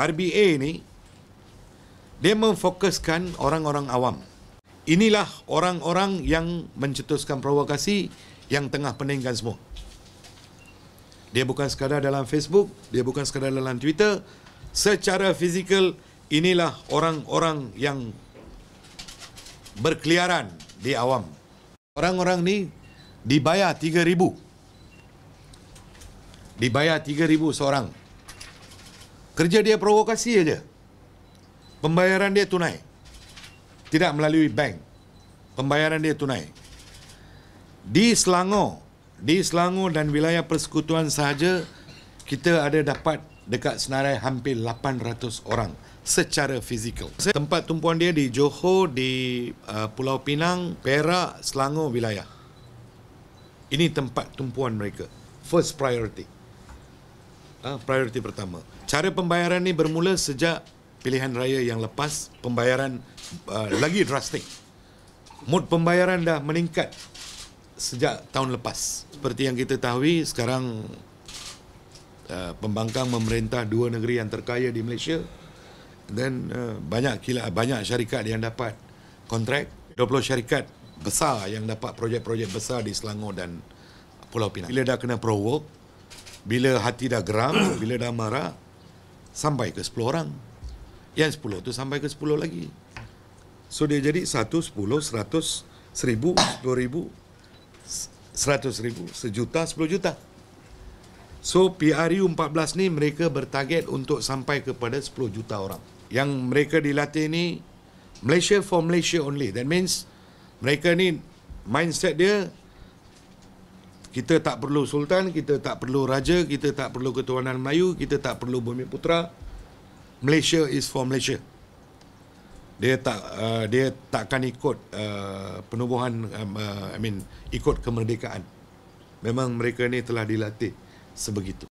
RBA ni dia memfokuskan orang-orang awam. Inilah orang-orang yang mencetuskan provokasi yang tengah peningkan semua. Dia bukan sekadar dalam Facebook, dia bukan sekadar dalam Twitter. Secara fizikal, inilah orang-orang yang berkeliaran di awam. Orang-orang ni dibayar 3,000. Dibayar 3,000 seorang. Kerja dia provokasi aja. Pembayaran dia tunai. Tidak melalui bank. Pembayaran dia tunai. Di Selangor, di Selangor dan wilayah persekutuan sahaja, kita ada dapat dekat senarai hampir 800 orang secara fizikal. Tempat tumpuan dia di Johor, di uh, Pulau Pinang, Perak, Selangor wilayah. Ini tempat tumpuan mereka. First priority uh, ah, prioriti pertama. Cara pembayaran ini bermula sejak pilihan raya yang lepas, pembayaran uh, lagi drastik. Mod pembayaran dah meningkat sejak tahun lepas. Seperti yang kita tahu, sekarang uh, pembangkang memerintah dua negeri yang terkaya di Malaysia dan uh, banyak kilat, banyak syarikat yang dapat kontrak, 20 syarikat besar yang dapat projek-projek besar di Selangor dan Pulau Pinang. Bila dah kena provoke, bila hati dah geram, bila dah marah, sampai ke 10 orang. Yang 10 tu sampai ke 10 lagi. So dia jadi 1, 10, 100, 1000, 2000, 100, 1000, ribu, sejuta, 10 juta. So PRU 14 ni mereka bertarget untuk sampai kepada 10 juta orang. Yang mereka dilatih ni Malaysia for Malaysia only. That means mereka ni mindset dia kita tak perlu sultan, kita tak perlu raja, kita tak perlu ketuanan Melayu, kita tak perlu bumi putra. Malaysia is for Malaysia. Dia tak uh, dia takkan ikut uh, penubuhan um, uh, I mean ikut kemerdekaan. Memang mereka ni telah dilatih sebegitu.